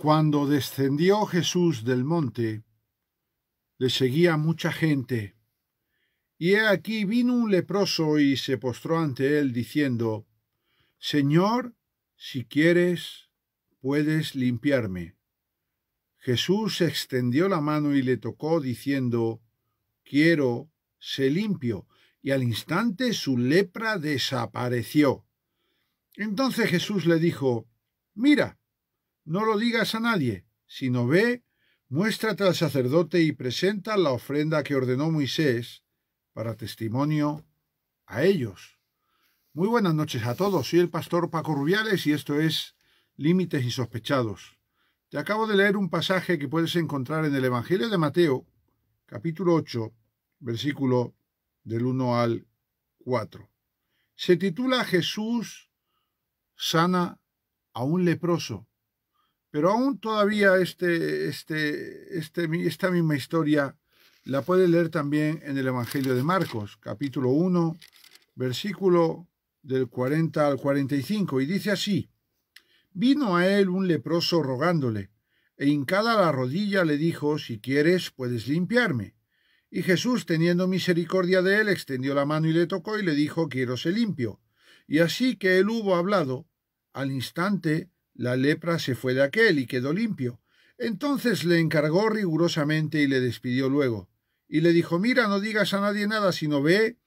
Cuando descendió Jesús del monte, le seguía mucha gente. Y he aquí vino un leproso y se postró ante él, diciendo, Señor, si quieres, puedes limpiarme. Jesús extendió la mano y le tocó, diciendo, Quiero, se limpio. Y al instante su lepra desapareció. Entonces Jesús le dijo, Mira, no lo digas a nadie, sino ve, muéstrate al sacerdote y presenta la ofrenda que ordenó Moisés para testimonio a ellos. Muy buenas noches a todos, soy el pastor Paco Rubiales y esto es Límites y Sospechados. Te acabo de leer un pasaje que puedes encontrar en el Evangelio de Mateo, capítulo 8, versículo del 1 al 4. Se titula Jesús sana a un leproso. Pero aún todavía este, este, este, esta misma historia la puede leer también en el Evangelio de Marcos, capítulo 1, versículo del 40 al 45, y dice así, vino a él un leproso rogándole, e hincada la rodilla le dijo, si quieres, puedes limpiarme. Y Jesús, teniendo misericordia de él, extendió la mano y le tocó y le dijo, quiero ser limpio. Y así que él hubo hablado, al instante la lepra se fue de aquel y quedó limpio. Entonces le encargó rigurosamente y le despidió luego. Y le dijo, mira, no digas a nadie nada, sino ve,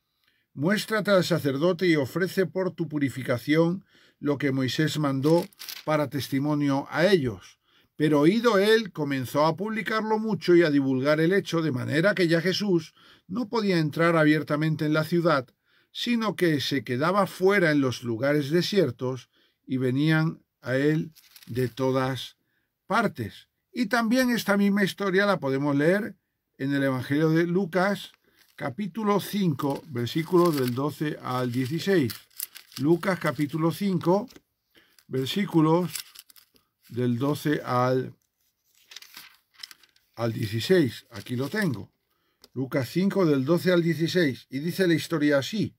muéstrate al sacerdote y ofrece por tu purificación lo que Moisés mandó para testimonio a ellos. Pero oído él, comenzó a publicarlo mucho y a divulgar el hecho, de manera que ya Jesús no podía entrar abiertamente en la ciudad, sino que se quedaba fuera en los lugares desiertos y venían a Él de todas partes. Y también esta misma historia la podemos leer en el Evangelio de Lucas, capítulo 5, versículos del 12 al 16. Lucas capítulo 5, versículos del 12 al, al 16. Aquí lo tengo. Lucas 5 del 12 al 16. Y dice la historia así.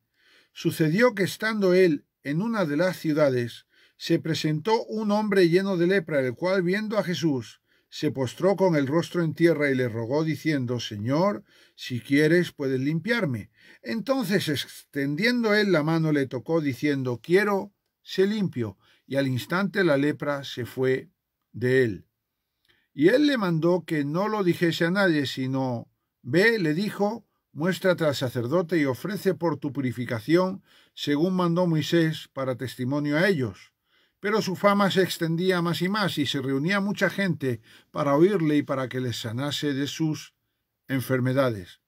Sucedió que estando él en una de las ciudades, se presentó un hombre lleno de lepra, el cual viendo a Jesús, se postró con el rostro en tierra y le rogó diciendo, Señor, si quieres puedes limpiarme. Entonces extendiendo él la mano le tocó diciendo, quiero, se limpio. Y al instante la lepra se fue de él. Y él le mandó que no lo dijese a nadie, sino, ve, le dijo, muéstrate al sacerdote y ofrece por tu purificación, según mandó Moisés, para testimonio a ellos. Pero su fama se extendía más y más y se reunía mucha gente para oírle y para que le sanase de sus enfermedades.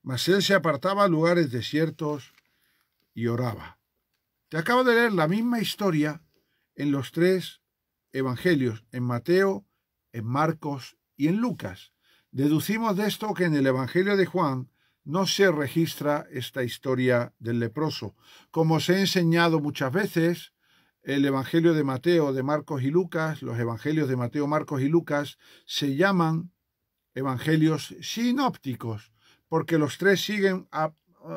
Mas él se apartaba a lugares desiertos y oraba. Te acabo de leer la misma historia en los tres evangelios, en Mateo, en Marcos y en Lucas. Deducimos de esto que en el Evangelio de Juan no se registra esta historia del leproso. Como se ha enseñado muchas veces, el Evangelio de Mateo, de Marcos y Lucas, los Evangelios de Mateo, Marcos y Lucas, se llaman Evangelios sinópticos, porque los tres siguen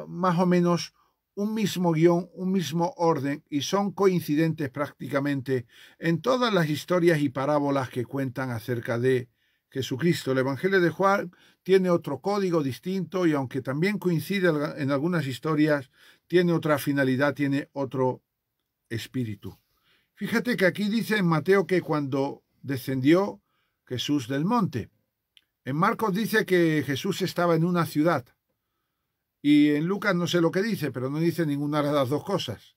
más o menos un mismo guión, un mismo orden y son coincidentes prácticamente en todas las historias y parábolas que cuentan acerca de Jesucristo. El Evangelio de Juan tiene otro código distinto y aunque también coincide en algunas historias, tiene otra finalidad, tiene otro espíritu. Fíjate que aquí dice en Mateo que cuando descendió Jesús del monte. En Marcos dice que Jesús estaba en una ciudad. Y en Lucas no sé lo que dice, pero no dice ninguna de las dos cosas.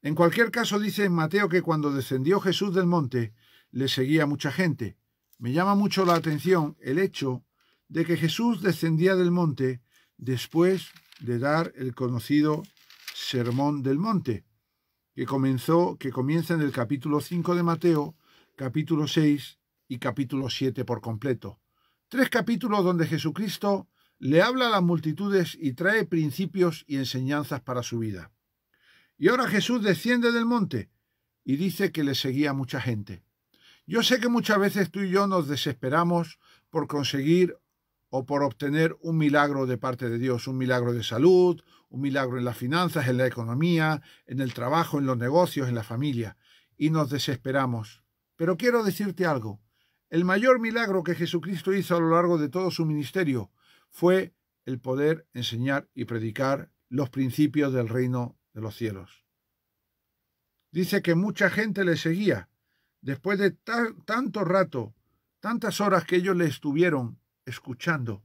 En cualquier caso dice en Mateo que cuando descendió Jesús del monte le seguía mucha gente. Me llama mucho la atención el hecho de que Jesús descendía del monte después de dar el conocido Sermón del Monte, que, comenzó, que comienza en el capítulo 5 de Mateo, capítulo 6 y capítulo 7 por completo. Tres capítulos donde Jesucristo le habla a las multitudes y trae principios y enseñanzas para su vida. Y ahora Jesús desciende del monte y dice que le seguía mucha gente. Yo sé que muchas veces tú y yo nos desesperamos por conseguir o por obtener un milagro de parte de Dios, un milagro de salud, un milagro en las finanzas, en la economía, en el trabajo, en los negocios, en la familia, y nos desesperamos. Pero quiero decirte algo, el mayor milagro que Jesucristo hizo a lo largo de todo su ministerio fue el poder enseñar y predicar los principios del reino de los cielos. Dice que mucha gente le seguía. Después de tanto rato, tantas horas que ellos le estuvieron escuchando.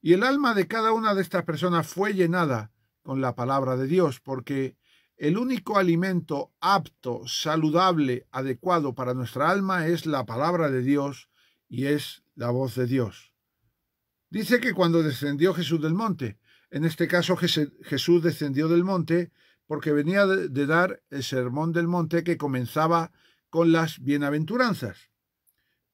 Y el alma de cada una de estas personas fue llenada con la palabra de Dios, porque el único alimento apto, saludable, adecuado para nuestra alma es la palabra de Dios y es la voz de Dios. Dice que cuando descendió Jesús del monte, en este caso Jesús descendió del monte porque venía de dar el sermón del monte que comenzaba con las bienaventuranzas.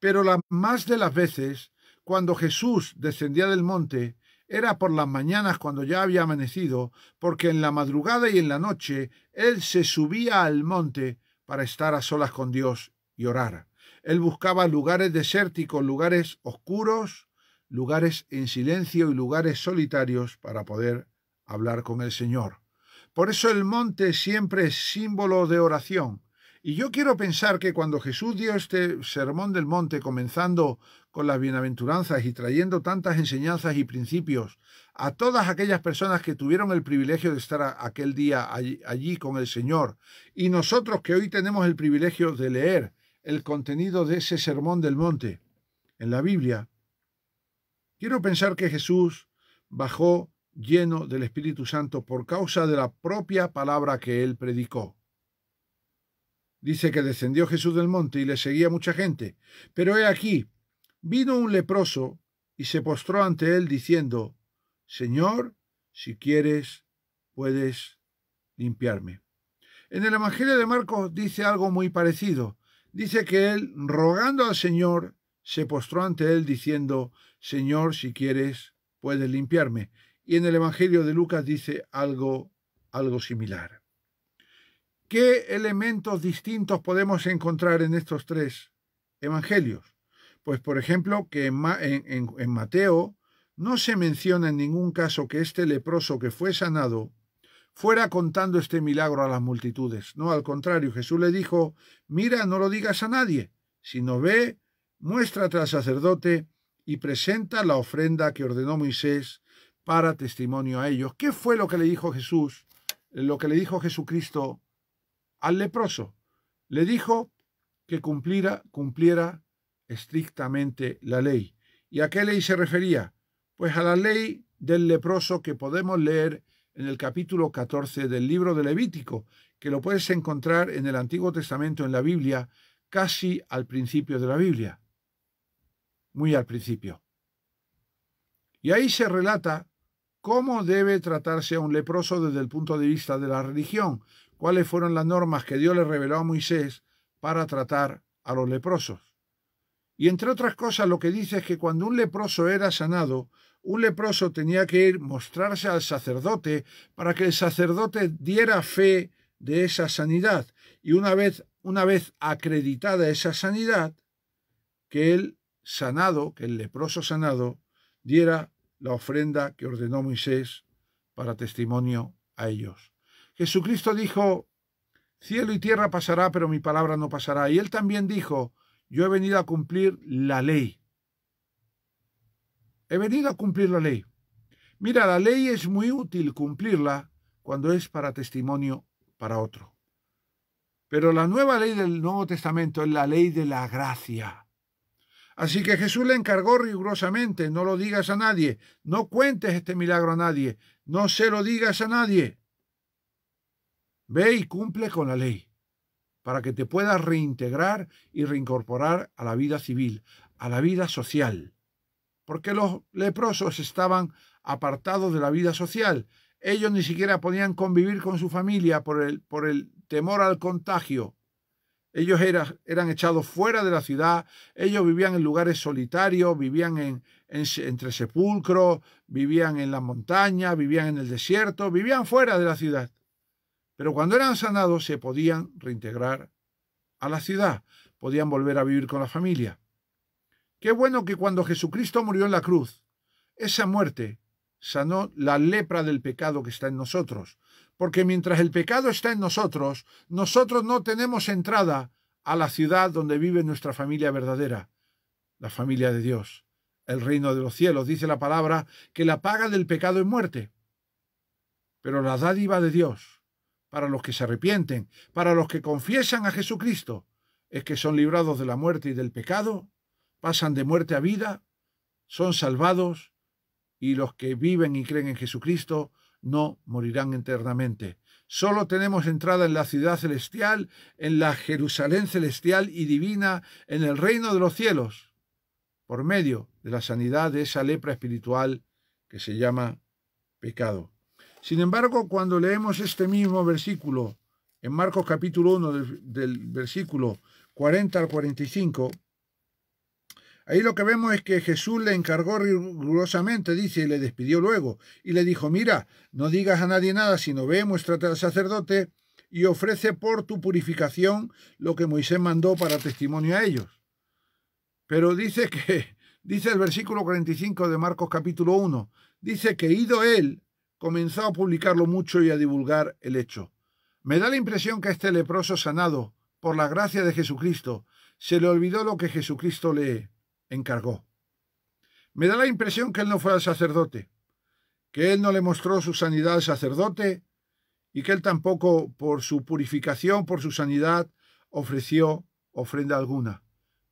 Pero la más de las veces cuando Jesús descendía del monte, era por las mañanas cuando ya había amanecido, porque en la madrugada y en la noche él se subía al monte para estar a solas con Dios y orar. Él buscaba lugares desérticos, lugares oscuros, lugares en silencio y lugares solitarios para poder hablar con el Señor. Por eso el monte siempre es símbolo de oración. Y yo quiero pensar que cuando Jesús dio este sermón del monte, comenzando con las bienaventuranzas y trayendo tantas enseñanzas y principios a todas aquellas personas que tuvieron el privilegio de estar aquel día allí, con el Señor, y nosotros que hoy tenemos el privilegio de leer el contenido de ese sermón del monte en la Biblia, quiero pensar que Jesús bajó lleno del Espíritu Santo por causa de la propia palabra que él predicó. Dice que descendió Jesús del monte y le seguía mucha gente. Pero he aquí, vino un leproso y se postró ante él diciendo, Señor, si quieres, puedes limpiarme. En el Evangelio de Marcos dice algo muy parecido. Dice que él, rogando al Señor, se postró ante él diciendo, Señor, si quieres, puedes limpiarme. Y en el Evangelio de Lucas dice algo, algo similar. ¿Qué elementos distintos podemos encontrar en estos tres evangelios? Pues, por ejemplo, que en, Mateo no se menciona en ningún caso que este leproso que fue sanado fuera contando este milagro a las multitudes. No, al contrario, Jesús le dijo, mira, no lo digas a nadie, sino ve, muéstrate al sacerdote y presenta la ofrenda que ordenó Moisés para testimonio a ellos. ¿Qué fue lo que le dijo Jesús? Lo que le dijo Jesucristo al leproso. Le dijo que cumpliera, cumpliera estrictamente la ley. ¿Y a qué ley se refería? Pues a la ley del leproso que podemos leer en el capítulo 14 del libro de Levítico, que lo puedes encontrar en el Antiguo Testamento en la Biblia, casi al principio de la Biblia. Muy al principio. Y ahí se relata cómo debe tratarse a un leproso desde el punto de vista de la religión, cuáles fueron las normas que Dios le reveló a Moisés para tratar a los leprosos. Y entre otras cosas lo que dice es que cuando un leproso era sanado, un leproso tenía que ir mostrarse al sacerdote para que el sacerdote diera fe de esa sanidad y una vez una vez acreditada esa sanidad que el sanado, que el leproso sanado diera la ofrenda que ordenó Moisés para testimonio a ellos. Jesucristo dijo, cielo y tierra pasará, pero mi palabra no pasará. Y él también dijo, yo he venido a cumplir la ley. He venido a cumplir la ley. Mira, la ley es muy útil cumplirla cuando es para testimonio para otro. Pero la nueva ley del Nuevo Testamento es la ley de la gracia. Así que Jesús le encargó rigurosamente, no lo digas a nadie, no cuentes este milagro a nadie, no se lo digas a nadie. Ve y cumple con la ley para que te puedas reintegrar y reincorporar a la vida civil, a la vida social. Porque los leprosos estaban apartados de la vida social. Ellos ni siquiera podían convivir con su familia por el, por el temor al contagio. Ellos eran echados fuera de la ciudad, ellos vivían en lugares solitarios, vivían en, entre sepulcros, vivían en la montaña, vivían en el desierto, vivían fuera de la ciudad. Pero cuando eran sanados se podían reintegrar a la ciudad, podían volver a vivir con la familia. Qué bueno que cuando Jesucristo murió en la cruz, esa muerte sanó la lepra del pecado que está en nosotros, porque mientras el pecado está en nosotros, nosotros no tenemos entrada a la ciudad donde vive nuestra familia verdadera, la familia de Dios, el reino de los cielos, dice la palabra, que la paga del pecado es muerte. Pero la dádiva de Dios para los que se arrepienten, para los que confiesan a Jesucristo, es que son librados de la muerte y del pecado, pasan de muerte a vida, son salvados y los que viven y creen en Jesucristo no morirán eternamente. Solo tenemos entrada en la ciudad celestial, en la Jerusalén celestial y divina, en el reino de los cielos, por medio de la sanidad de esa lepra espiritual que se llama pecado. Sin embargo, cuando leemos este mismo versículo, en Marcos capítulo 1 del, versículo 40 al 45, Ahí lo que vemos es que Jesús le encargó rigurosamente, dice, y le despidió luego, y le dijo, mira, no digas a nadie nada, sino ve, muéstrate al sacerdote y ofrece por tu purificación lo que Moisés mandó para testimonio a ellos. Pero dice que, dice el versículo 45 de Marcos capítulo 1, dice que ido él, comenzó a publicarlo mucho y a divulgar el hecho. Me da la impresión que este leproso sanado, por la gracia de Jesucristo, se le olvidó lo que Jesucristo le encargó. Me da la impresión que él no fue al sacerdote, que él no le mostró su sanidad al sacerdote y que él tampoco, por su purificación, por su sanidad, ofreció ofrenda alguna.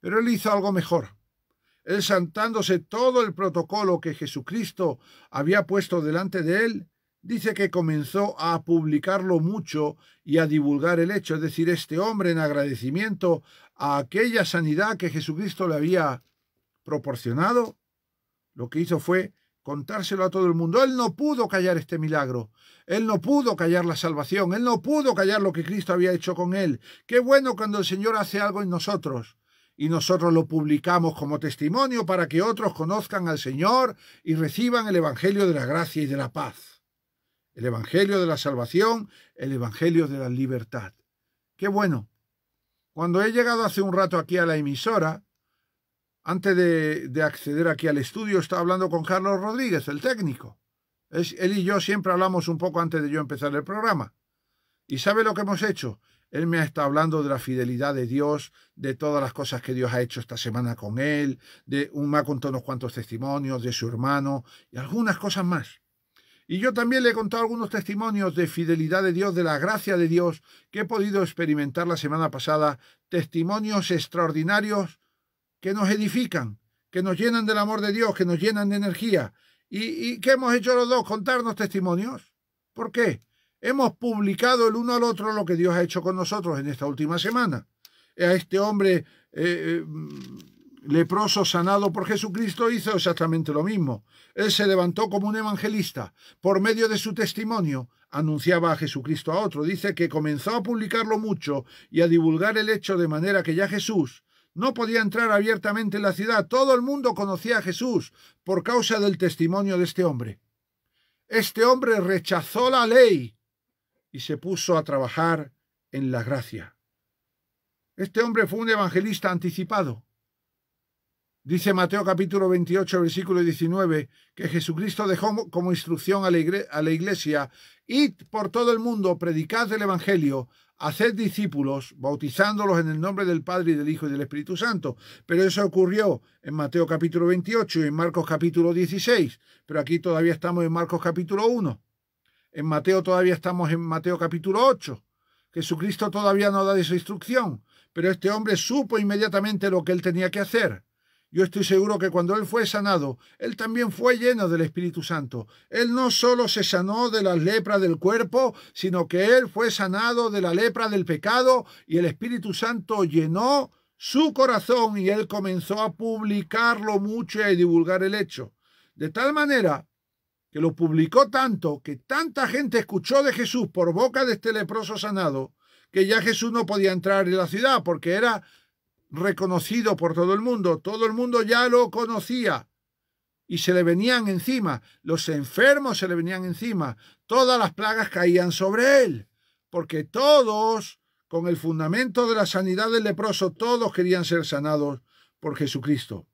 Pero él hizo algo mejor él santándose todo el protocolo que Jesucristo había puesto delante de él, dice que comenzó a publicarlo mucho y a divulgar el hecho, es decir, este hombre en agradecimiento a aquella sanidad que Jesucristo le había proporcionado, lo que hizo fue contárselo a todo el mundo. Él no pudo callar este milagro. Él no pudo callar la salvación. Él no pudo callar lo que Cristo había hecho con él. Qué bueno cuando el Señor hace algo en nosotros y nosotros lo publicamos como testimonio para que otros conozcan al Señor y reciban el Evangelio de la gracia y de la paz, el Evangelio de la salvación, el Evangelio de la libertad. Qué bueno. Cuando he llegado hace un rato aquí a la emisora, antes de, acceder aquí al estudio, estaba hablando con Carlos Rodríguez, el técnico. Es, él y yo siempre hablamos un poco antes de yo empezar el programa. ¿Y sabe lo que hemos hecho? Él me ha estado hablando de la fidelidad de Dios, de todas las cosas que Dios ha hecho esta semana con él, de un, me ha contado unos cuantos testimonios de su hermano y algunas cosas más. Y yo también le he contado algunos testimonios de fidelidad de Dios, de la gracia de Dios que he podido experimentar la semana pasada, testimonios extraordinarios que nos edifican, que nos llenan del amor de Dios, que nos llenan de energía. ¿Y, y qué hemos hecho los dos? Contarnos testimonios. ¿Por qué? Hemos publicado el uno al otro lo que Dios ha hecho con nosotros en esta última semana. A este hombre eh, eh, leproso sanado por Jesucristo hizo exactamente lo mismo. Él se levantó como un evangelista. Por medio de su testimonio anunciaba a Jesucristo a otro. Dice que comenzó a publicarlo mucho y a divulgar el hecho de manera que ya Jesús no podía entrar abiertamente en la ciudad. Todo el mundo conocía a Jesús por causa del testimonio de este hombre. Este hombre rechazó la ley y se puso a trabajar en la gracia. Este hombre fue un evangelista anticipado. Dice Mateo capítulo 28, versículo 19, que Jesucristo dejó como instrucción a la, iglesia, id por todo el mundo, predicad el Evangelio, haced discípulos, bautizándolos en el nombre del Padre y del Hijo y del Espíritu Santo. Pero eso ocurrió en Mateo capítulo 28 y en Marcos capítulo 16, pero aquí todavía estamos en Marcos capítulo 1. En Mateo todavía estamos en Mateo capítulo 8. Jesucristo todavía no da esa instrucción, pero este hombre supo inmediatamente lo que él tenía que hacer. Yo estoy seguro que cuando él fue sanado, él también fue lleno del Espíritu Santo. Él no solo se sanó de la lepra del cuerpo, sino que él fue sanado de la lepra del pecado y el Espíritu Santo llenó su corazón y él comenzó a publicarlo mucho y a divulgar el hecho. De tal manera que lo publicó tanto, que tanta gente escuchó de Jesús por boca de este leproso sanado, que ya Jesús no podía entrar en la ciudad porque era reconocido por todo el mundo, todo el mundo ya lo conocía y se le venían encima, los enfermos se le venían encima, todas las plagas caían sobre él, porque todos, con el fundamento de la sanidad del leproso, todos querían ser sanados por Jesucristo.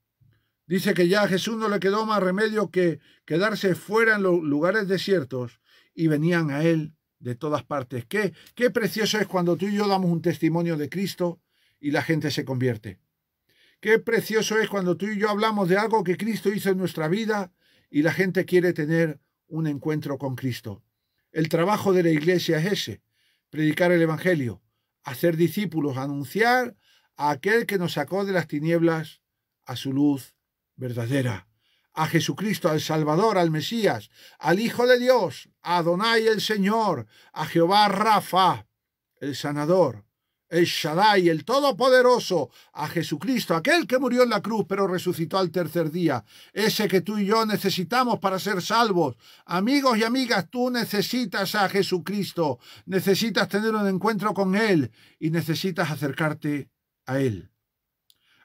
Dice que ya a Jesús no le quedó más remedio que quedarse fuera en los lugares desiertos y venían a él de todas partes. Qué, qué precioso es cuando tú y yo damos un testimonio de Cristo y la gente se convierte. Qué precioso es cuando tú y yo hablamos de algo que Cristo hizo en nuestra vida y la gente quiere tener un encuentro con Cristo. El trabajo de la iglesia es ese, predicar el Evangelio, hacer discípulos, anunciar a aquel que nos sacó de las tinieblas a su luz verdadera, a Jesucristo, al Salvador, al Mesías, al Hijo de Dios, a Adonai el Señor, a Jehová Rafa, el sanador, el Shaddai, el Todopoderoso, a Jesucristo, aquel que murió en la cruz pero resucitó al tercer día, ese que tú y yo necesitamos para ser salvos. Amigos y amigas, tú necesitas a Jesucristo, necesitas tener un encuentro con Él y necesitas acercarte a Él.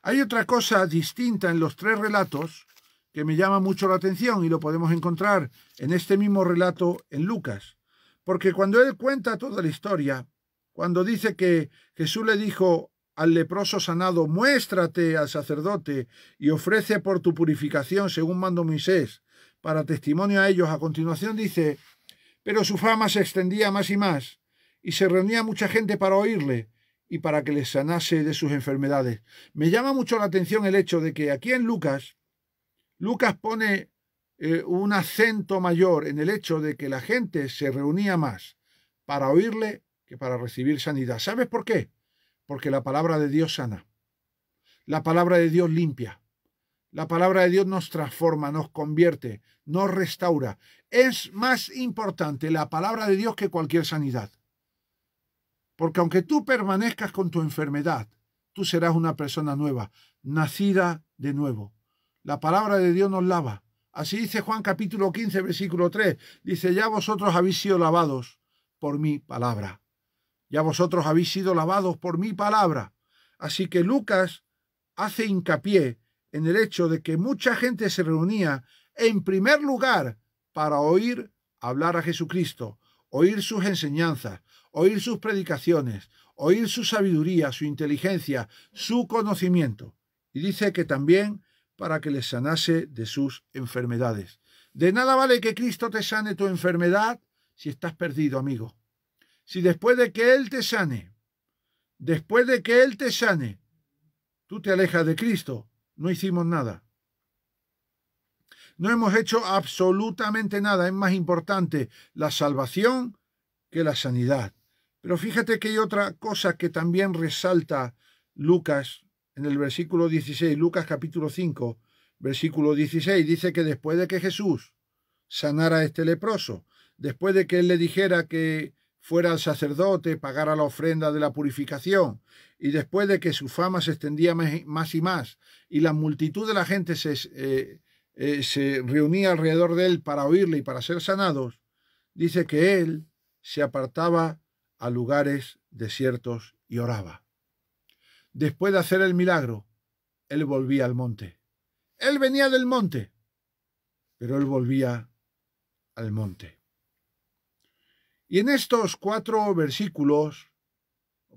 Hay otra cosa distinta en los tres relatos que me llama mucho la atención y lo podemos encontrar en este mismo relato en Lucas. Porque cuando él cuenta toda la historia, cuando dice que Jesús le dijo al leproso sanado, muéstrate al sacerdote y ofrece por tu purificación, según mandó Moisés, para testimonio a ellos, a continuación dice, pero su fama se extendía más y más, y se reunía mucha gente para oírle, y para que les sanase de sus enfermedades. Me llama mucho la atención el hecho de que aquí en Lucas, Lucas pone eh, un acento mayor en el hecho de que la gente se reunía más para oírle que para recibir sanidad. ¿Sabes por qué? Porque la palabra de Dios sana. La palabra de Dios limpia. La palabra de Dios nos transforma, nos convierte, nos restaura. Es más importante la palabra de Dios que cualquier sanidad. Porque aunque tú permanezcas con tu enfermedad, tú serás una persona nueva, nacida de nuevo. La palabra de Dios nos lava. Así dice Juan capítulo 15, versículo 3. Dice, ya vosotros habéis sido lavados por mi palabra. Ya vosotros habéis sido lavados por mi palabra. Así que Lucas hace hincapié en el hecho de que mucha gente se reunía en primer lugar para oír hablar a Jesucristo, oír sus enseñanzas, oír sus predicaciones, oír su sabiduría, su inteligencia, su conocimiento. Y dice que también para que les sanase de sus enfermedades. De nada vale que Cristo te sane tu enfermedad si estás perdido, amigo. Si después de que Él te sane, después de que Él te sane, tú te alejas de Cristo, no hicimos nada. No hemos hecho absolutamente nada. Es más importante la salvación que la sanidad. Pero fíjate que hay otra cosa que también resalta Lucas en el versículo 16, Lucas capítulo 5, versículo 16, dice que después de que Jesús sanara a este leproso, después de que él le dijera que fuera al sacerdote, pagara la ofrenda de la purificación, y después de que su fama se extendía más y más, y la multitud de la gente se, eh, eh, se reunía alrededor de él para oírle y para ser sanados, dice que él se apartaba a lugares desiertos y oraba. Después de hacer el milagro, él volvía al monte. Él venía del monte, pero él volvía al monte. Y en estos cuatro versículos,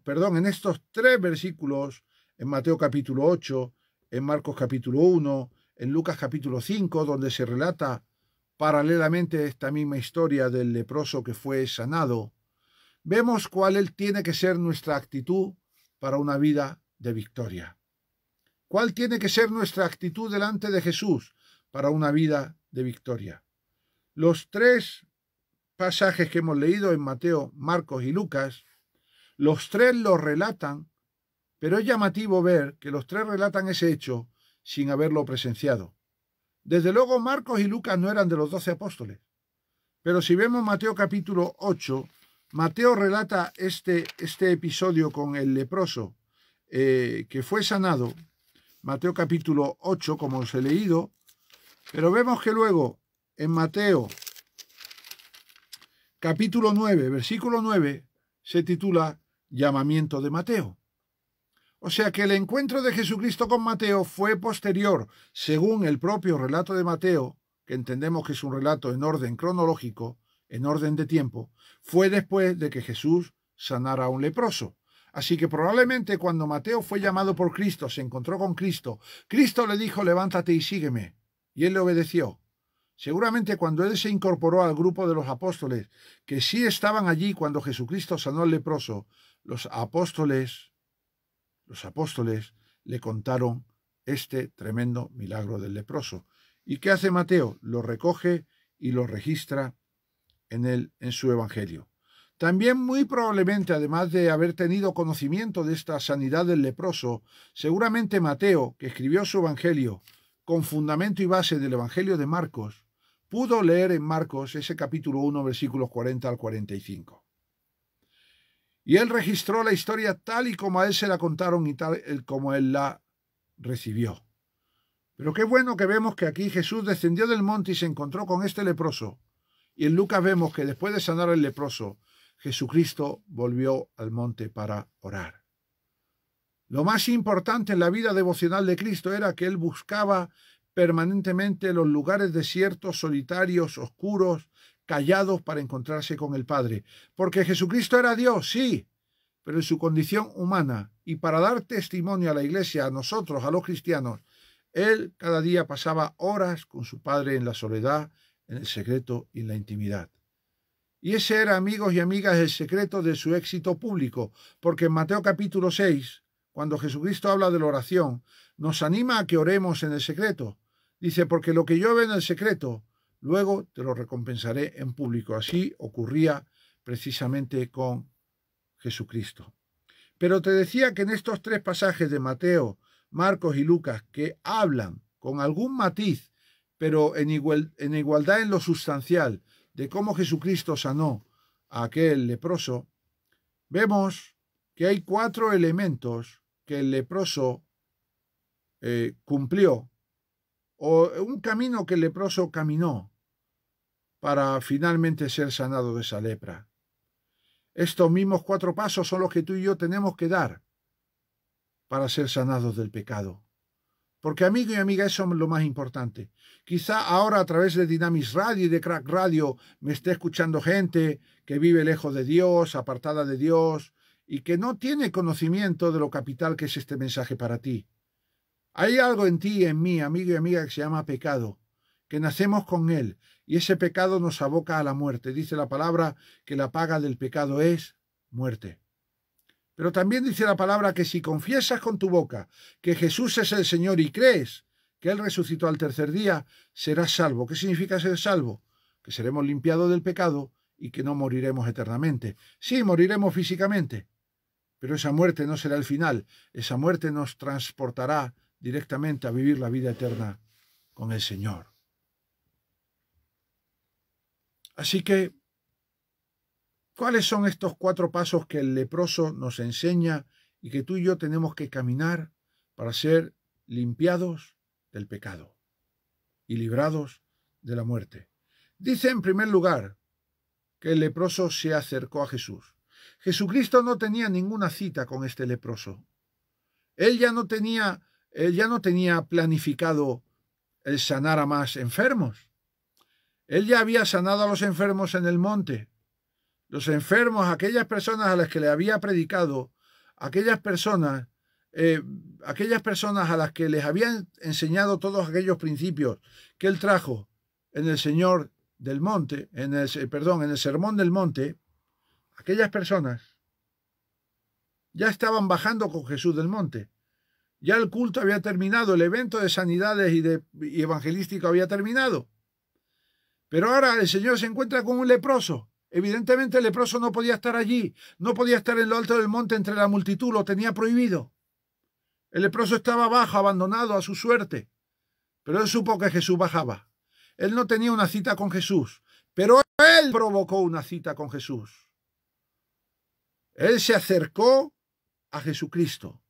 perdón, en estos tres versículos, en Mateo capítulo 8, en Marcos capítulo 1, en Lucas capítulo 5, donde se relata paralelamente esta misma historia del leproso que fue sanado, vemos cuál tiene que ser nuestra actitud para una vida de victoria. ¿Cuál tiene que ser nuestra actitud delante de Jesús para una vida de victoria? Los tres pasajes que hemos leído en Mateo, Marcos y Lucas, los tres los relatan, pero es llamativo ver que los tres relatan ese hecho sin haberlo presenciado. Desde luego Marcos y Lucas no eran de los doce apóstoles, pero si vemos Mateo capítulo 8, Mateo relata este, este episodio con el leproso eh, que fue sanado, Mateo capítulo 8, como os he leído, pero vemos que luego en Mateo capítulo 9, versículo 9, se titula Llamamiento de Mateo. O sea que el encuentro de Jesucristo con Mateo fue posterior, según el propio relato de Mateo, que entendemos que es un relato en orden cronológico, en orden de tiempo, fue después de que Jesús sanara a un leproso. Así que probablemente cuando Mateo fue llamado por Cristo, se encontró con Cristo. Cristo le dijo, levántate y sígueme. Y él le obedeció. Seguramente cuando él se incorporó al grupo de los apóstoles, que sí estaban allí cuando Jesucristo sanó al leproso, los apóstoles, los apóstoles le contaron este tremendo milagro del leproso. ¿Y qué hace Mateo? Lo recoge y lo registra en, en su Evangelio. También muy probablemente, además de haber tenido conocimiento de esta sanidad del leproso, seguramente Mateo, que escribió su Evangelio con fundamento y base del Evangelio de Marcos, pudo leer en Marcos ese capítulo 1, versículos 40 al 45. Y él registró la historia tal y como a él se la contaron y tal eh, como él la recibió. Pero qué bueno que vemos que aquí Jesús descendió del monte y se encontró con este leproso, y en Lucas vemos que después de sanar al leproso, Jesucristo volvió al monte para orar. Lo más importante en la vida devocional de Cristo era que él buscaba permanentemente los lugares desiertos, solitarios, oscuros, callados para encontrarse con el Padre. Porque Jesucristo era Dios, sí, pero en su condición humana. Y para dar testimonio a la iglesia, a nosotros, a los cristianos, él cada día pasaba horas con su Padre en la soledad en el secreto y en la intimidad. Y ese era, amigos y amigas, el secreto de su éxito público, porque en Mateo capítulo 6, cuando Jesucristo habla de la oración, nos anima a que oremos en el secreto. Dice, porque lo que yo veo en el secreto, luego te lo recompensaré en público. Así ocurría precisamente con Jesucristo. Pero te decía que en estos tres pasajes de Mateo, Marcos y Lucas que hablan con algún matiz pero en, en igualdad en lo sustancial de cómo Jesucristo sanó a aquel leproso, vemos que hay cuatro elementos que el leproso eh, cumplió, o un camino que el leproso caminó para finalmente ser sanado de esa lepra. Estos mismos cuatro pasos son los que tú y yo tenemos que dar para ser sanados del pecado. Porque amigo y amiga, eso es lo más importante. Quizá ahora a través de Dynamis Radio y de Crack Radio me esté escuchando gente que vive lejos de Dios, apartada de Dios, y que no tiene conocimiento de lo capital que es este mensaje para ti. Hay algo en ti y en mí, amigo y amiga, que se llama pecado, que nacemos con él, y ese pecado nos aboca a la muerte. Dice la palabra que la paga del pecado es muerte. Pero también dice la palabra que si confiesas con tu boca que Jesús es el Señor y crees que Él resucitó al tercer día, serás salvo. ¿Qué significa ser salvo? Que seremos limpiados del pecado y que no moriremos eternamente. Sí, moriremos físicamente, pero esa muerte no será el final. Esa muerte nos transportará directamente a vivir la vida eterna con el Señor. Así que ¿Cuáles son estos cuatro pasos que el leproso nos enseña y que tú y yo tenemos que caminar para ser limpiados del pecado y librados de la muerte? Dice en primer lugar que el leproso se acercó a Jesús. Jesucristo no tenía ninguna cita con este leproso. Él ya no tenía, él ya no tenía planificado el sanar a más enfermos. Él ya había sanado a los enfermos en el monte los enfermos, aquellas personas a las que le había predicado, aquellas personas, eh, aquellas personas a las que les habían enseñado todos aquellos principios que él trajo en el Señor del Monte, en el, eh, perdón, en el Sermón del Monte, aquellas personas ya estaban bajando con Jesús del Monte. Ya el culto había terminado, el evento de sanidades y evangelístico había terminado. Pero ahora el Señor se encuentra con un leproso Evidentemente el leproso no podía estar allí, no podía estar en lo alto del monte entre la multitud, lo tenía prohibido. El leproso estaba abajo, abandonado a su suerte, pero él supo que Jesús bajaba. Él no tenía una cita con Jesús, pero él provocó una cita con Jesús. Él se acercó a Jesucristo.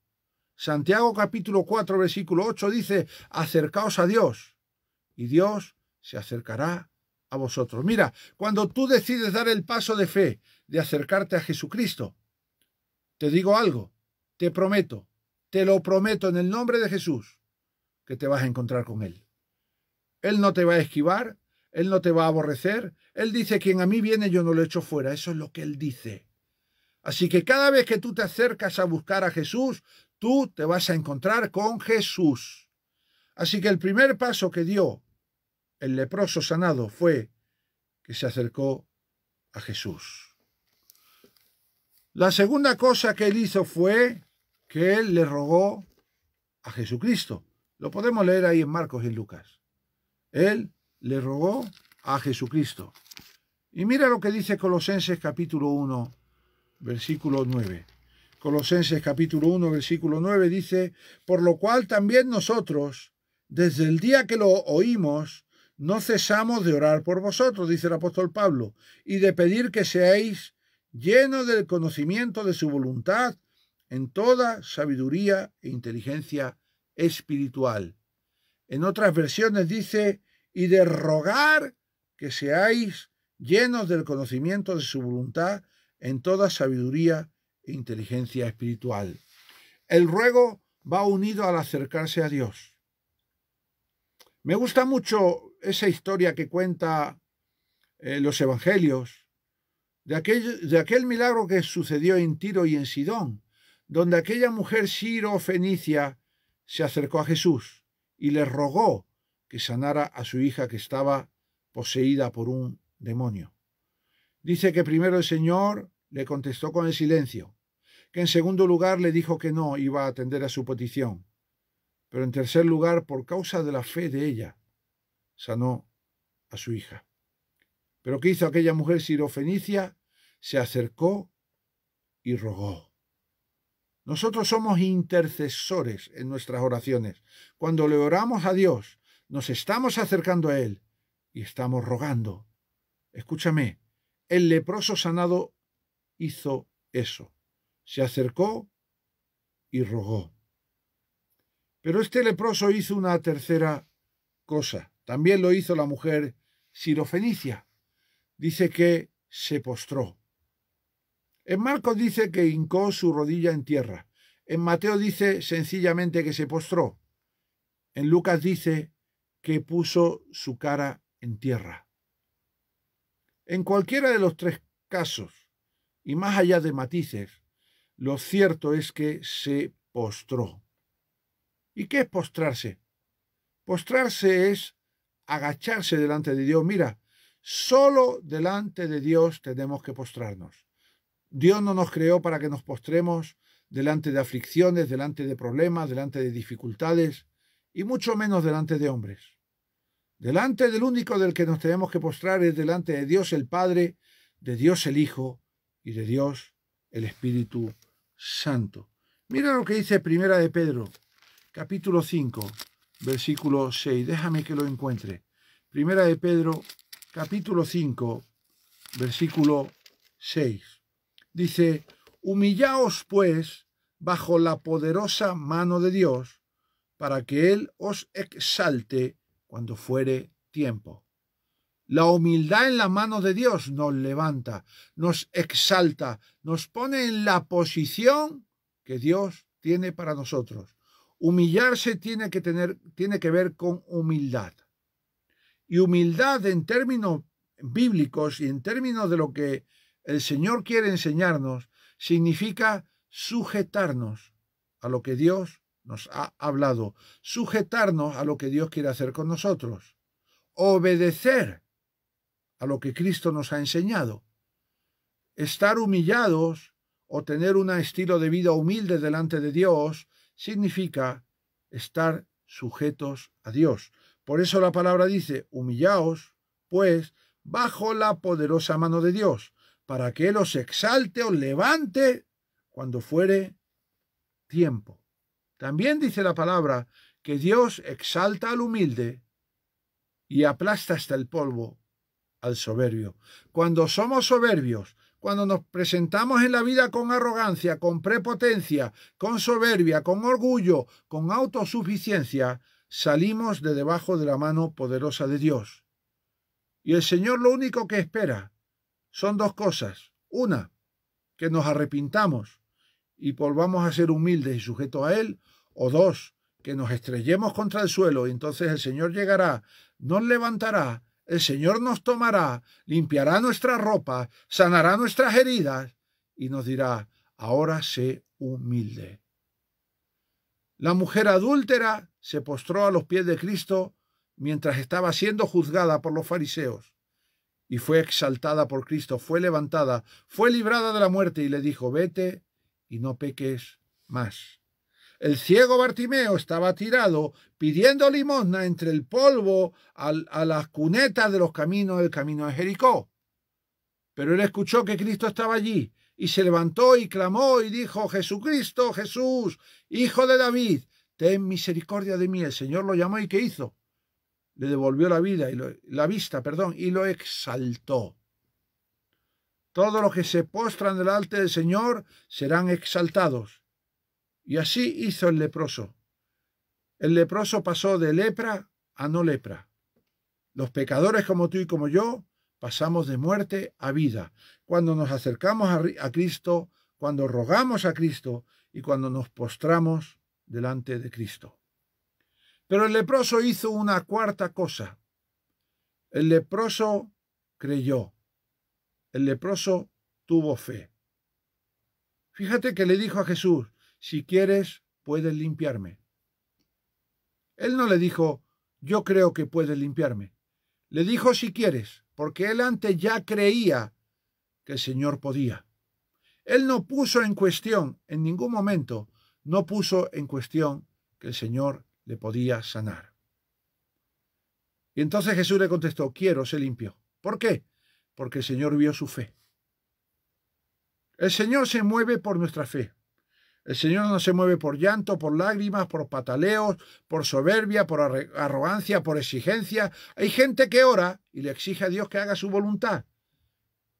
Santiago capítulo 4 versículo 8 dice, acercaos a Dios y Dios se acercará a a vosotros. Mira, cuando tú decides dar el paso de fe, de acercarte a Jesucristo, te digo algo, te prometo, te lo prometo en el nombre de Jesús, que te vas a encontrar con Él. Él no te va a esquivar, Él no te va a aborrecer, Él dice, quien a mí viene yo no lo echo fuera, eso es lo que Él dice. Así que cada vez que tú te acercas a buscar a Jesús, tú te vas a encontrar con Jesús. Así que el primer paso que dio el leproso sanado fue que se acercó a Jesús. La segunda cosa que él hizo fue que él le rogó a Jesucristo. Lo podemos leer ahí en Marcos y en Lucas. Él le rogó a Jesucristo. Y mira lo que dice Colosenses capítulo 1, versículo 9. Colosenses capítulo 1, versículo 9 dice, por lo cual también nosotros, desde el día que lo oímos, no cesamos de orar por vosotros, dice el apóstol Pablo, y de pedir que seáis llenos del conocimiento de su voluntad en toda sabiduría e inteligencia espiritual. En otras versiones dice, y de rogar que seáis llenos del conocimiento de su voluntad en toda sabiduría e inteligencia espiritual. El ruego va unido al acercarse a Dios. Me gusta mucho esa historia que cuenta eh, los evangelios, de aquel, de aquel milagro que sucedió en Tiro y en Sidón, donde aquella mujer siro-fenicia se acercó a Jesús y le rogó que sanara a su hija que estaba poseída por un demonio. Dice que primero el Señor le contestó con el silencio, que en segundo lugar le dijo que no iba a atender a su petición, pero en tercer lugar por causa de la fe de ella, sanó a su hija. Pero ¿qué hizo aquella mujer sirofenicia? Se acercó y rogó. Nosotros somos intercesores en nuestras oraciones. Cuando le oramos a Dios, nos estamos acercando a Él y estamos rogando. Escúchame, el leproso sanado hizo eso. Se acercó y rogó. Pero este leproso hizo una tercera cosa. También lo hizo la mujer sirofenicia. Dice que se postró. En Marcos dice que hincó su rodilla en tierra. En Mateo dice sencillamente que se postró. En Lucas dice que puso su cara en tierra. En cualquiera de los tres casos, y más allá de matices, lo cierto es que se postró. ¿Y qué es postrarse? Postrarse es agacharse delante de Dios. Mira, solo delante de Dios tenemos que postrarnos. Dios no nos creó para que nos postremos delante de aflicciones, delante de problemas, delante de dificultades y mucho menos delante de hombres. Delante del único del que nos tenemos que postrar es delante de Dios el Padre, de Dios el Hijo y de Dios el Espíritu Santo. Mira lo que dice Primera de Pedro, capítulo 5, versículo 6. Déjame que lo encuentre. Primera de Pedro, capítulo 5, versículo 6. Dice, humillaos pues bajo la poderosa mano de Dios, para que Él os exalte cuando fuere tiempo. La humildad en la mano de Dios nos levanta, nos exalta, nos pone en la posición que Dios tiene para nosotros. Humillarse tiene que, tener, tiene que ver con humildad. Y humildad en términos bíblicos y en términos de lo que el Señor quiere enseñarnos, significa sujetarnos a lo que Dios nos ha hablado, sujetarnos a lo que Dios quiere hacer con nosotros, obedecer a lo que Cristo nos ha enseñado, estar humillados o tener un estilo de vida humilde delante de Dios significa estar sujetos a Dios. Por eso la palabra dice, humillaos, pues, bajo la poderosa mano de Dios, para que Él os exalte, o levante, cuando fuere tiempo. También dice la palabra que Dios exalta al humilde y aplasta hasta el polvo al soberbio. Cuando somos soberbios, cuando nos presentamos en la vida con arrogancia, con prepotencia, con soberbia, con orgullo, con autosuficiencia, salimos de debajo de la mano poderosa de Dios. Y el Señor lo único que espera son dos cosas. Una, que nos arrepintamos y volvamos a ser humildes y sujetos a Él. O dos, que nos estrellemos contra el suelo y entonces el Señor llegará, nos levantará el Señor nos tomará, limpiará nuestra ropa, sanará nuestras heridas y nos dirá, ahora sé humilde. La mujer adúltera se postró a los pies de Cristo mientras estaba siendo juzgada por los fariseos y fue exaltada por Cristo, fue levantada, fue librada de la muerte y le dijo, vete y no peques más. El ciego Bartimeo estaba tirado pidiendo limosna entre el polvo a las cunetas de los caminos del camino de Jericó. Pero él escuchó que Cristo estaba allí y se levantó y clamó y dijo, Jesucristo, Jesús, Hijo de David, ten misericordia de mí. El Señor lo llamó y ¿qué hizo? Le devolvió la vida y la vista, perdón, y lo exaltó. Todos los que se postran delante del Señor serán exaltados y así hizo el leproso. El leproso pasó de lepra a no lepra. Los pecadores como tú y como yo pasamos de muerte a vida. Cuando nos acercamos a, Cristo, cuando rogamos a Cristo y cuando nos postramos delante de Cristo. Pero el leproso hizo una cuarta cosa. El leproso creyó. El leproso tuvo fe. Fíjate que le dijo a Jesús, si quieres, puedes limpiarme. Él no le dijo, yo creo que puedes limpiarme. Le dijo, si quieres, porque él antes ya creía que el Señor podía. Él no puso en cuestión, en ningún momento, no puso en cuestión que el Señor le podía sanar. Y entonces Jesús le contestó, quiero, se limpió. ¿Por qué? Porque el Señor vio su fe. El Señor se mueve por nuestra fe. El Señor no se mueve por llanto, por lágrimas, por pataleos, por soberbia, por arrogancia, por exigencia. Hay gente que ora y le exige a Dios que haga su voluntad.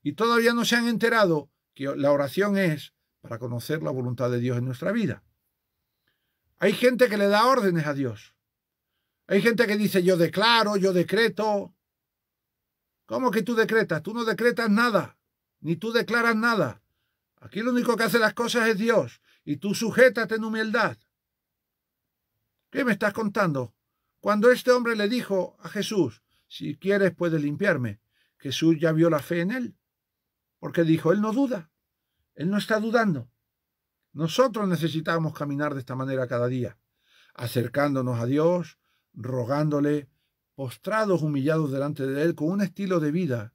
Y todavía no se han enterado que la oración es para conocer la voluntad de Dios en nuestra vida. Hay gente que le da órdenes a Dios. Hay gente que dice yo declaro, yo decreto. ¿Cómo que tú decretas? Tú no decretas nada, ni tú declaras nada. Aquí lo único que hace las cosas es Dios y tú sujétate en humildad. ¿Qué me estás contando? Cuando este hombre le dijo a Jesús, si quieres puedes limpiarme, Jesús ya vio la fe en él, porque dijo, él no duda, él no está dudando. Nosotros necesitamos caminar de esta manera cada día, acercándonos a Dios, rogándole, postrados, humillados delante de Él, con un estilo de vida,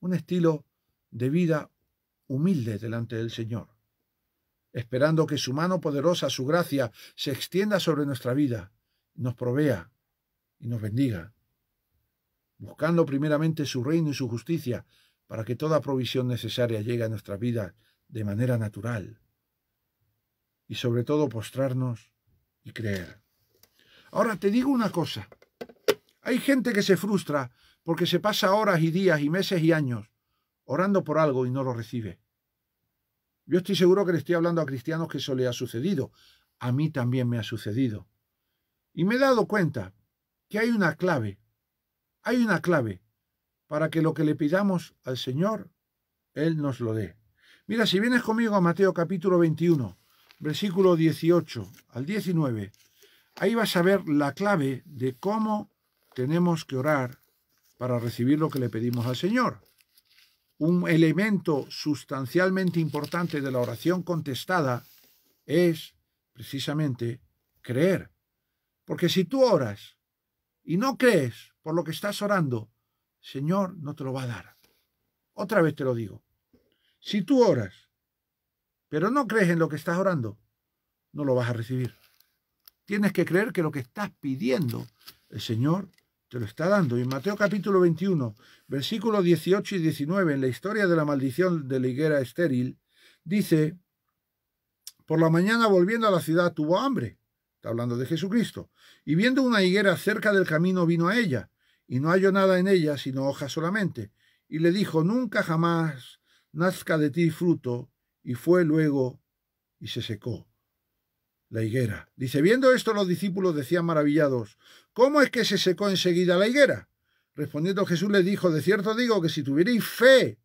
un estilo de vida humilde delante del Señor esperando que su mano poderosa, su gracia, se extienda sobre nuestra vida, nos provea y nos bendiga, buscando primeramente su reino y su justicia, para que toda provisión necesaria llegue a nuestra vida de manera natural, y sobre todo postrarnos y creer. Ahora te digo una cosa, hay gente que se frustra porque se pasa horas y días y meses y años orando por algo y no lo recibe. Yo estoy seguro que le estoy hablando a cristianos que eso le ha sucedido. A mí también me ha sucedido. Y me he dado cuenta que hay una clave, hay una clave para que lo que le pidamos al Señor, Él nos lo dé. Mira, si vienes conmigo a Mateo capítulo 21, versículo 18 al 19, ahí vas a ver la clave de cómo tenemos que orar para recibir lo que le pedimos al Señor un elemento sustancialmente importante de la oración contestada es precisamente creer. Porque si tú oras y no crees por lo que estás orando, Señor no te lo va a dar. Otra vez te lo digo. Si tú oras, pero no crees en lo que estás orando, no lo vas a recibir. Tienes que creer que lo que estás pidiendo, el Señor te lo está dando. Y en Mateo capítulo 21, versículos 18 y 19, en la historia de la maldición de la higuera estéril, dice, por la mañana volviendo a la ciudad tuvo hambre, está hablando de Jesucristo, y viendo una higuera cerca del camino vino a ella, y no halló nada en ella sino hojas solamente, y le dijo, nunca jamás nazca de ti fruto, y fue luego y se secó la higuera. Dice, viendo esto los discípulos decían maravillados, ¿cómo es que se secó enseguida la higuera? Respondiendo Jesús les dijo, de cierto digo que si tuvierais fe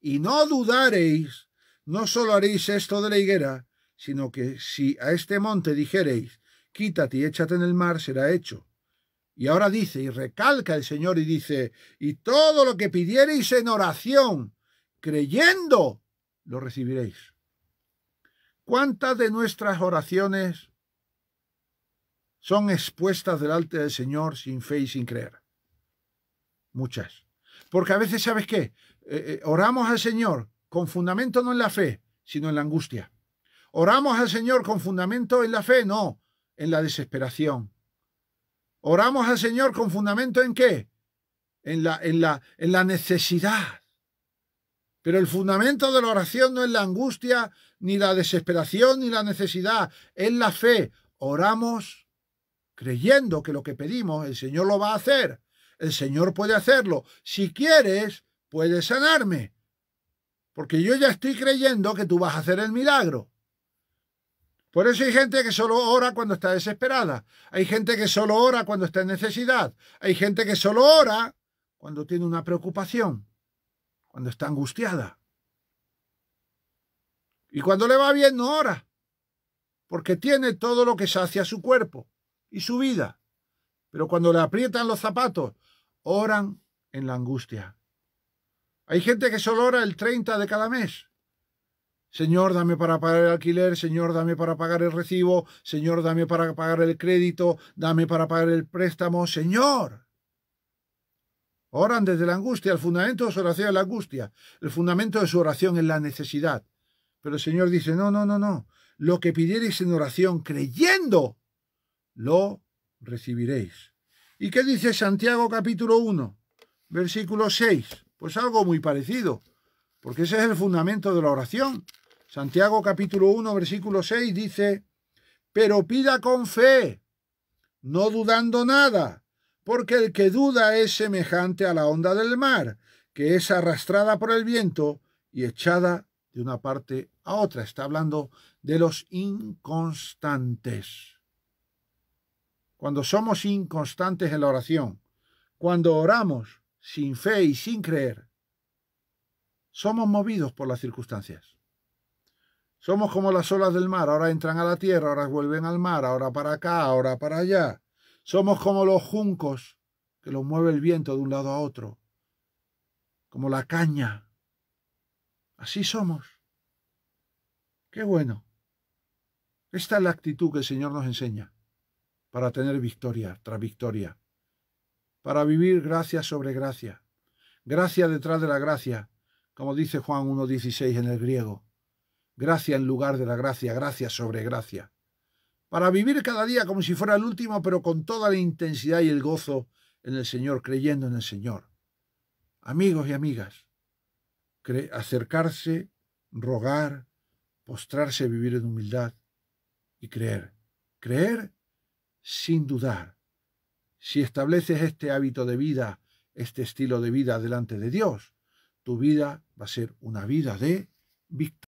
y no dudareis, no solo haréis esto de la higuera, sino que si a este monte dijereis, quítate y échate en el mar, será hecho. Y ahora dice, y recalca el Señor y dice, y todo lo que pidiereis en oración, creyendo, lo recibiréis. ¿Cuántas de nuestras oraciones son expuestas delante del Señor sin fe y sin creer? Muchas. Porque a veces, ¿sabes qué? Eh, eh, oramos al Señor con fundamento no en la fe, sino en la angustia. Oramos al Señor con fundamento en la fe, no, en la desesperación. Oramos al Señor con fundamento en qué? En la, en la, en la necesidad. Pero el fundamento de la oración no es la angustia, ni la desesperación, ni la necesidad, es la fe. Oramos creyendo que lo que pedimos el Señor lo va a hacer. El Señor puede hacerlo. Si quieres, puedes sanarme. Porque yo ya estoy creyendo que tú vas a hacer el milagro. Por eso hay gente que solo ora cuando está desesperada. Hay gente que solo ora cuando está en necesidad. Hay gente que solo ora cuando tiene una preocupación, cuando está angustiada. Y cuando le va bien no ora, porque tiene todo lo que sacia su cuerpo y su vida. Pero cuando le aprietan los zapatos, oran en la angustia. Hay gente que solo ora el 30 de cada mes. Señor, dame para pagar el alquiler, Señor, dame para pagar el recibo, Señor, dame para pagar el crédito, dame para pagar el préstamo, Señor. Oran desde la angustia, el fundamento de su oración es la angustia, el fundamento de su oración es la necesidad. Pero el Señor dice, no, no, no, no. Lo que pidiereis en oración creyendo, lo recibiréis. ¿Y qué dice Santiago capítulo 1, versículo 6? Pues algo muy parecido, porque ese es el fundamento de la oración. Santiago capítulo 1, versículo 6 dice, pero pida con fe, no dudando nada, porque el que duda es semejante a la onda del mar, que es arrastrada por el viento y echada de una parte a otra. Está hablando de los inconstantes. Cuando somos inconstantes en la oración, cuando oramos sin fe y sin creer, somos movidos por las circunstancias. Somos como las olas del mar, ahora entran a la tierra, ahora vuelven al mar, ahora para acá, ahora para allá. Somos como los juncos que los mueve el viento de un lado a otro, como la caña Así somos. Qué bueno. Esta es la actitud que el Señor nos enseña para tener victoria tras victoria, para vivir gracia sobre gracia, gracia detrás de la gracia, como dice Juan 1.16 en el griego, gracia en lugar de la gracia, gracia sobre gracia, para vivir cada día como si fuera el último, pero con toda la intensidad y el gozo en el Señor, creyendo en el Señor. Amigos y amigas, acercarse, rogar, postrarse, vivir en humildad y creer. Creer sin dudar. Si estableces este hábito de vida, este estilo de vida delante de Dios, tu vida va a ser una vida de victoria.